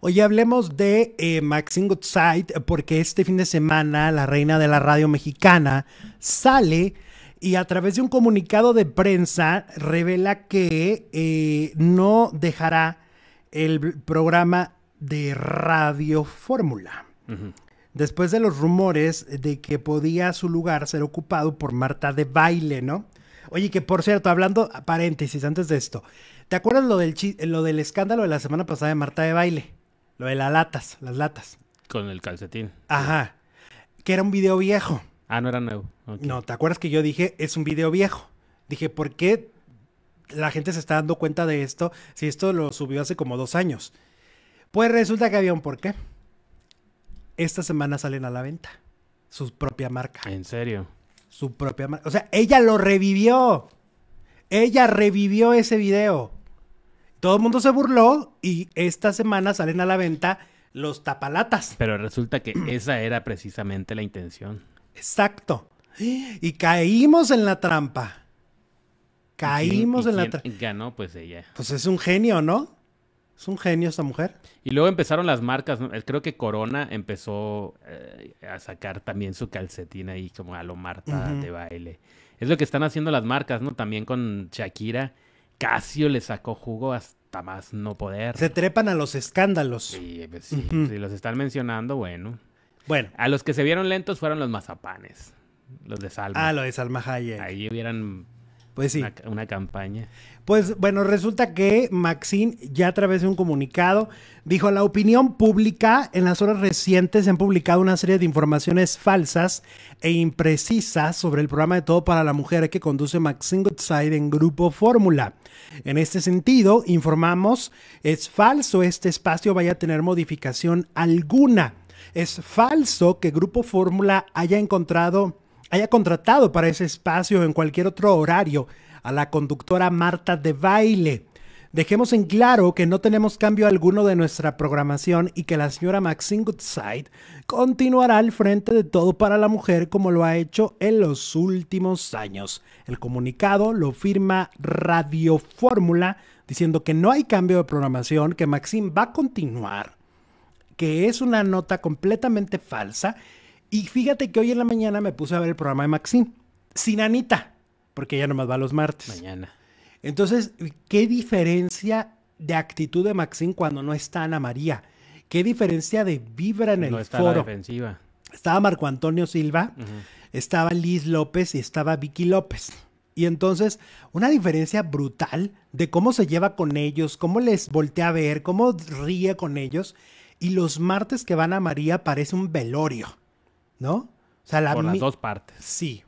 Oye, hablemos de eh, Maxine Goodside, porque este fin de semana la reina de la radio mexicana sale y a través de un comunicado de prensa revela que eh, no dejará el programa de Radio Fórmula. Después de los rumores de que podía su lugar ser ocupado por Marta de Baile, ¿no? Oye, que por cierto, hablando, paréntesis, antes de esto, ¿te acuerdas lo del, lo del escándalo de la semana pasada de Marta de Baile? Lo de las latas, las latas. Con el calcetín. Ajá. Que era un video viejo. Ah, no era nuevo. No, ¿te acuerdas que yo dije, es un video viejo? Dije, ¿por qué la gente se está dando cuenta de esto si esto lo subió hace como dos años? Pues resulta que había un porqué. Esta semana salen a la venta su propia marca. ¿En serio? Su propia marca. O sea, ella lo revivió. Ella revivió ese video. Todo el mundo se burló y esta semana salen a la venta los tapalatas. Pero resulta que esa era precisamente la intención. Exacto. Y caímos en la trampa. Caímos en la trampa. Ganó pues ella. Pues es un genio, ¿no? Es un genio esta mujer. Y luego empezaron las marcas. Creo que Corona empezó eh, a sacar también su calcetín ahí como a lo Marta de baile. Es lo que están haciendo las marcas, ¿no? También con Shakira Casio le sacó jugo hasta más no poder. Se trepan a los escándalos. Sí, pues sí, si los están mencionando, bueno. Bueno. A los que se vieron lentos fueron los mazapanes. Los de Salma. Ah, los de Salma Hayek. Ahí hubieran pues sí. Una, campaña. Pues bueno, resulta que Maxine ya a través de un comunicado dijo, la opinión pública en las horas recientes se han publicado una serie de informaciones falsas e imprecisas sobre el programa de Todo para la Mujer que conduce Maxine Goodside en Grupo Fórmula. En este sentido, informamos, es falso este espacio vaya a tener modificación alguna. Es falso que Grupo Fórmula haya encontrado haya contratado para ese espacio en cualquier otro horario a la conductora Marta de Baile. Dejemos en claro que no tenemos cambio alguno de nuestra programación y que la señora Maxine Goodside continuará al frente de todo para la mujer como lo ha hecho en los últimos años. El comunicado lo firma Radio Fórmula diciendo que no hay cambio de programación, que Maxine va a continuar, que es una nota completamente falsa y fíjate que hoy en la mañana me puse a ver el programa de Maxine, sin Anita, porque ella nomás va los martes. Mañana. Entonces, ¿qué diferencia de actitud de Maxine cuando no está Ana María? ¿Qué diferencia de vibra en el no está Estaba Marco Antonio Silva, estaba Liz López y estaba Vicky López. Y entonces, una diferencia brutal de cómo se lleva con ellos, cómo les voltea a ver, cómo ríe con ellos. Y los martes que van a María parece un velorio. ¿no? O sea, por las dos partes. Sí,